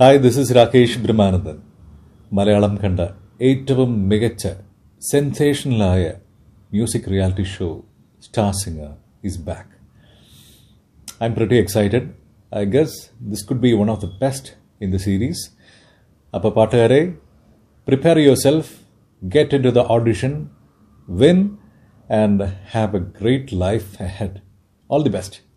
hi this is Rakesh Brahmanandan Malayalam കണ്ട ഏറ്റവും മികച്ച സെൻസേഷണലായ music reality show star singer is back I am pretty excited I guess this could be one of the best in the series അപ്പോൾ പാട്ടുകാരെ prepare yourself get into the audition win and have a great life head all the best